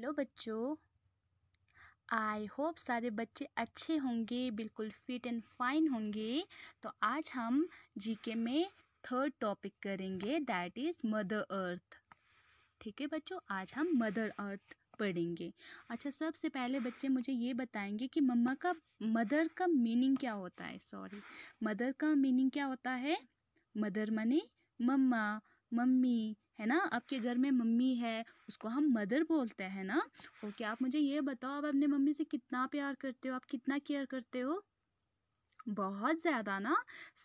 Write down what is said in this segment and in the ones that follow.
hello बच्चों I hope सारे बच्चे अच्छे होंगे बिल्कुल फिट एंड फाइन होंगे तो आज हम जीके में थर्ड टॉपिक करेंगे दैट इज़ मदर अर्थ ठीक है बच्चों आज हम मदर अर्थ पढ़ेंगे अच्छा सबसे पहले बच्चे मुझे ये बताएंगे कि मम्मा का मदर का मीनिंग क्या होता है सॉरी मदर का मीनिंग क्या होता है मदर मनी मम्मा मम्मी है ना आपके घर में मम्मी है उसको हम मदर बोलते हैं ना ओके आप मुझे ये बताओ आप अपने मम्मी से कितना प्यार करते हो आप कितना केयर करते हो बहुत ज़्यादा ना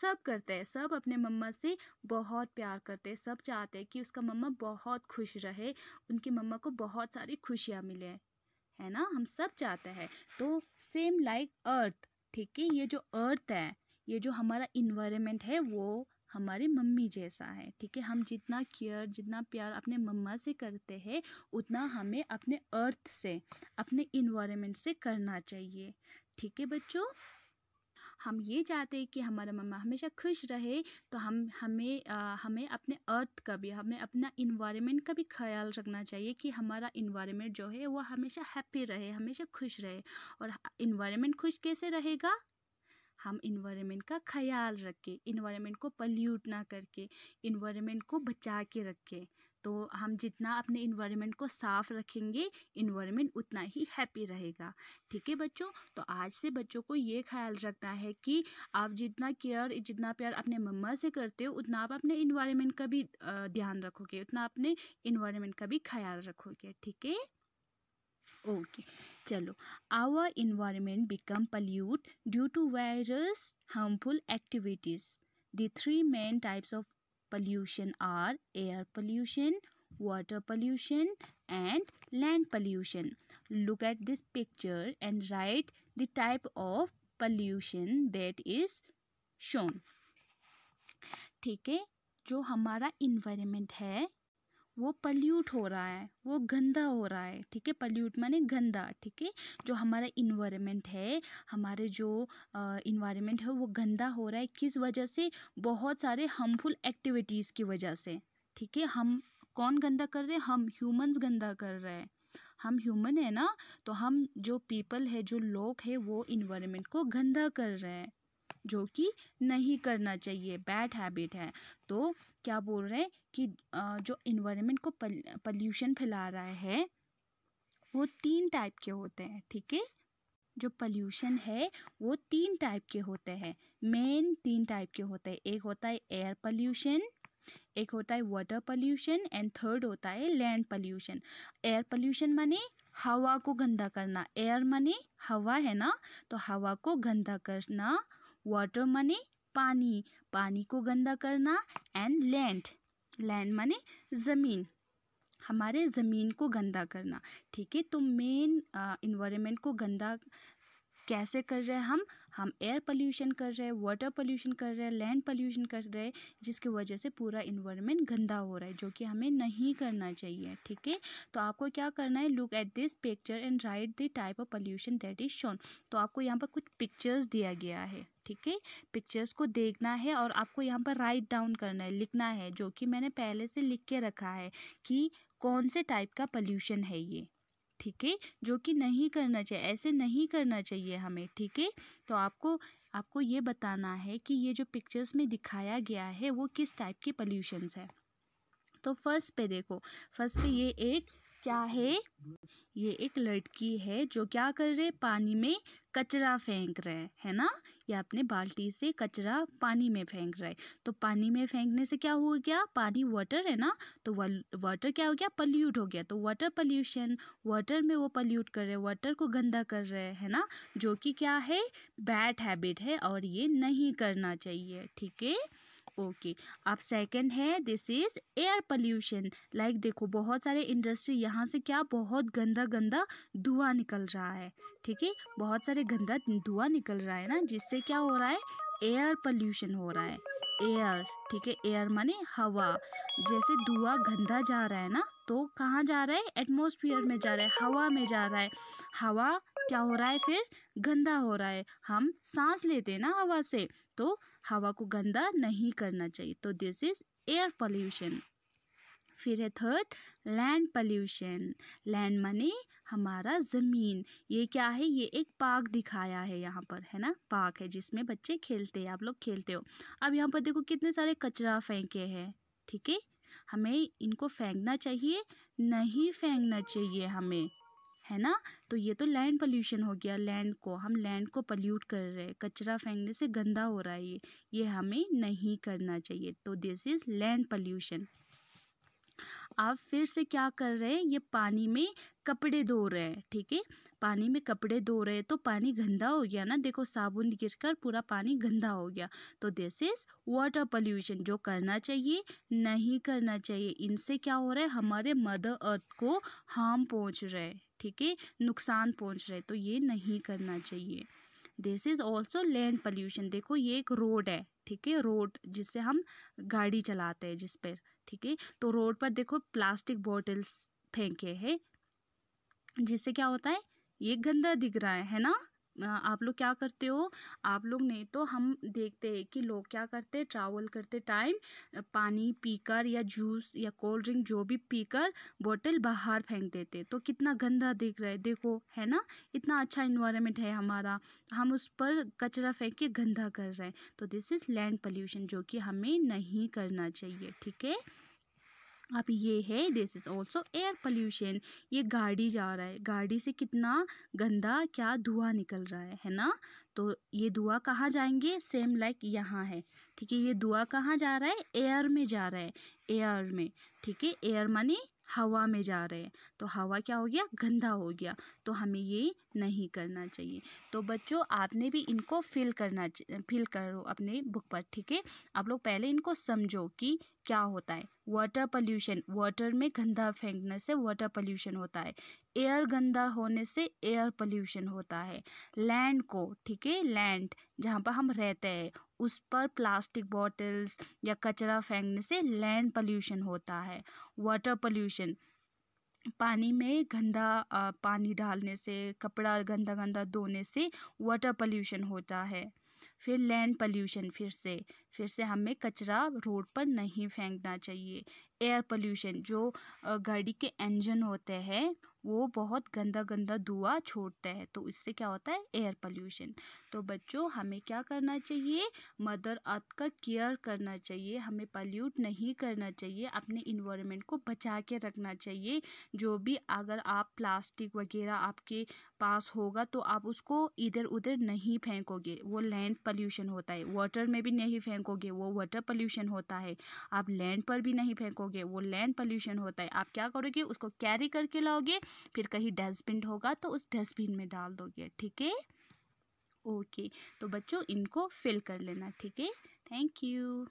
सब करते हैं सब अपने मम्मा से बहुत प्यार करते हैं सब चाहते हैं कि उसका मम्मा बहुत खुश रहे उनकी मम्मा को बहुत सारी खुशियाँ मिले है ना हम सब चाहते हैं तो सेम लाइक अर्थ ठीक है ये जो अर्थ है ये जो हमारा इन्वायरमेंट है वो हमारी मम्मी जैसा है ठीक है हम जितना केयर जितना प्यार अपने मम्मा से करते हैं उतना हमें अपने अर्थ से अपने इन्वायरमेंट से करना चाहिए ठीक है बच्चों हम ये चाहते हैं कि हमारा मम्मा हमेशा खुश रहे तो हम हमें आ, हमें अपने अर्थ का भी हमें अपना इन्वायरमेंट का भी ख्याल रखना चाहिए कि हमारा इन्वायरमेंट जो है वो हमेशा हैप्पी रहे हमेशा खुश रहे और इन्वायरमेंट खुश कैसे रहेगा हम इन्वायरमेंट का ख्याल रखें इन्वायरमेंट को पल्यूट ना करके इन्वायरमेंट को बचा के रखें तो हम जितना अपने इन्वायरमेंट को साफ़ रखेंगे इन्वायरमेंट उतना ही हैप्पी रहेगा ठीक है बच्चों तो आज से बच्चों को ये ख्याल रखना है कि आप जितना केयर जितना प्यार अपने मम्मा से करते हो उतना आप अपने इन्वायरमेंट का भी ध्यान रखोगे उतना अपने इन्वायरमेंट का भी ख्याल रखोगे ठीक है ओके चलो our environment become pollute due to various harmful activities the three main types of pollution are air pollution water pollution and land pollution look at this picture and write the type of pollution that is shown ठीक है जो हमारा environment है वो pollute हो रहा है वो गंदा हो रहा है ठीक है पल्यूट माने गंदा ठीक है जो हमारा इन्वायरमेंट है हमारे जो इन्वायरमेंट है वो गंदा हो रहा है किस वजह से बहुत सारे हार्मफुल एक्टिविटीज़ की वजह से ठीक है हम कौन गंदा कर रहे हैं हम ह्यूमंस गंदा कर रहे हैं हम ह्यूमन है ना तो हम जो पीपल है जो लोग है वो इन्वायरमेंट को गंदा कर रहे हैं जो कि नहीं करना चाहिए बैड हैबिट है तो क्या बोल रहे हैं कि जो इन्वायरमेंट को पल्यूशन फैला रहा है वो तीन टाइप के होते हैं ठीक है जो पल्यूशन है वो तीन टाइप के होते हैं मेन तीन टाइप के होते हैं एक होता है एयर पल्यूशन एक होता है वाटर पल्यूशन एंड थर्ड होता है लैंड पल्यूशन एयर पल्यूशन माने हवा को गंदा करना एयर माने हवा है ना तो हवा को गंदा करना वाटर माने पानी पानी को गंदा करना एंड लैंड लैंड माने ज़मीन हमारे ज़मीन को गंदा करना ठीक है तो मेन इन्वायरमेंट uh, को गंदा कैसे कर रहे हैं हम हम एयर पोल्यूशन कर रहे हैं वाटर पोल्यूशन कर रहे हैं लैंड पोल्यूशन कर रहे हैं जिसकी वजह से पूरा इन्वायरमेंट गंदा हो रहा है जो कि हमें नहीं करना चाहिए ठीक है तो आपको क्या करना है look at this picture and write the type of pollution that is shown तो आपको यहाँ पर कुछ पिक्चर्स दिया गया है ठीक है पिक्चर्स को देखना है और आपको यहाँ पर राइट डाउन करना है लिखना है जो कि मैंने पहले से लिख के रखा है कि कौन से टाइप का पोल्यूशन है ये ठीक है जो कि नहीं करना चाहिए ऐसे नहीं करना चाहिए हमें ठीक है तो आपको आपको ये बताना है कि ये जो पिक्चर्स में दिखाया गया है वो किस टाइप के पल्यूशंस है तो फर्स्ट पे देखो फर्स्ट पे ये एक क्या है ये एक लड़की है जो क्या कर रहे पानी में कचरा फेंक रहे है ना ये अपने बाल्टी से कचरा पानी में फेंक रहे तो पानी में फेंकने से क्या हो गया पानी वाटर है ना तो वाटर क्या हो गया पल्यूट हो गया तो वाटर पल्यूशन वाटर में वो पल्यूट कर रहे वाटर को गंदा कर रहे है ना जो कि क्या है बैड हैबिट है और ये नहीं करना चाहिए ठीक है ओके अब सेकंड है this is air pollution like देखो बहुत सारे इंडस्ट्री यहाँ से क्या बहुत गंदा गंदा धुआं निकल रहा है ठीक है बहुत सारे गंदा धुआं निकल रहा है ना जिससे क्या हो रहा है एयर पोल्यूशन हो रहा है एयर ठीक है एयर माने हवा जैसे धुआं गंदा जा रहा है ना तो कहाँ जा रहा है एटमोसफियर में जा रहा है हवा में जा रहा है हवा क्या हो रहा है फिर गंदा हो रहा है हम सांस लेते हैं ना हवा से तो हवा को गंदा नहीं करना चाहिए तो दिस इज़ एयर पॉल्यूशन फिर है थर्ड लैंड पल्यूशन लैंड माने हमारा ज़मीन ये क्या है ये एक पार्क दिखाया है यहाँ पर है ना पार्क है जिसमें बच्चे खेलते हैं आप लोग खेलते हो अब यहाँ पर देखो कितने सारे कचरा फेंके हैं ठीक है हमें इनको फेंकना चाहिए नहीं फेंकना चाहिए हमें है ना तो ये तो लैंड पोल्यूशन हो गया लैंड को हम लैंड को पल्यूट कर रहे हैं कचरा फेंकने से गंदा हो रहा है ये ये हमें नहीं करना चाहिए तो दिस इज़ लैंड पोल्यूशन आप फिर से क्या कर रहे हैं ये पानी में कपड़े धो रहे हैं ठीक है पानी में कपड़े धो रहे तो पानी गंदा हो गया ना देखो साबुन गिर कर पूरा पानी गंदा हो गया तो दिस इज़ वाटर पॉल्यूशन जो करना चाहिए नहीं करना चाहिए इनसे क्या हो रहा है हमारे मदर अर्थ को हार्म पहुंच रहा है ठीक है नुकसान पहुंच रहा है तो ये नहीं करना चाहिए this is also land pollution देखो ये एक रोड है ठीक है रोड जिससे हम गाड़ी चलाते हैं जिस पर ठीक है तो रोड पर देखो प्लास्टिक बॉटल्स फेंके हैं जिससे क्या होता है ये गंदा दिख रहा है है ना आप लोग क्या करते हो आप लोग नहीं तो हम देखते हैं कि लोग क्या करते हैं ट्रैवल करते टाइम पानी पीकर या जूस या कोल्ड ड्रिंक जो भी पीकर बोतल बाहर फेंक देते तो कितना गंदा दिख रहा है देखो है ना इतना अच्छा इन्वायरमेंट है हमारा हम उस पर कचरा फेंक के गंदा कर रहे हैं तो दिस इज़ लैंड पोल्यूशन जो कि हमें नहीं करना चाहिए ठीक है अब ये है this is also air pollution ये गाड़ी जा रहा है गाड़ी से कितना गंदा क्या धुआं निकल रहा है है ना तो ये धुआं कहाँ जाएंगे सेम लाइक यहाँ है ठीक है ये धुआं कहाँ जा रहा है एयर में जा रहा है एयर में ठीक है एयर मानी हवा में जा रहे हैं तो हवा क्या हो गया गंदा हो गया तो हमें ये नहीं करना चाहिए तो बच्चों आपने भी इनको फिल करना फिल करो अपने बुक पर ठीक है आप लोग पहले इनको समझो कि क्या होता है वाटर पोल्यूशन वाटर में गंदा फेंकने से वाटर पोल्यूशन होता है एयर गंदा होने से एयर पोल्यूशन होता है लैंड को ठीक है लैंड जहाँ पर हम रहते हैं उस पर प्लास्टिक बॉटल्स या कचरा फेंकने से लैंड पल्यूशन होता है वाटर पल्यूशन पानी में गंदा पानी डालने से कपड़ा गंदा गंदा धोने से वाटर पल्यूशन होता है फिर लैंड पल्यूशन फिर से फिर से हमें कचरा रोड पर नहीं फेंकना चाहिए एयर पोल्यूशन जो गाड़ी के इंजन होते हैं वो बहुत गंदा गंदा धुआं छोड़ते हैं तो इससे क्या होता है एयर पोल्यूशन तो बच्चों हमें क्या करना चाहिए मदर अर्थ का केयर करना चाहिए हमें पल्यूट नहीं करना चाहिए अपने इन्वायरमेंट को बचा के रखना चाहिए जो भी अगर आप प्लास्टिक वगैरह आपके पास होगा तो आप उसको इधर उधर नहीं फेंकोगे वो लैंड पल्यूशन होता है वाटर में भी नहीं फेंक फेंकोगे वो वाटर पोल्यूशन होता है आप लैंड पर भी नहीं फेंकोगे वो लैंड पोल्यूशन होता है आप क्या करोगे उसको कैरी करके लाओगे फिर कहीं डस्टबिन होगा तो उस डस्टबिन में डाल दोगे ठीक है ओके तो बच्चों इनको फिल कर लेना ठीक है थैंक यू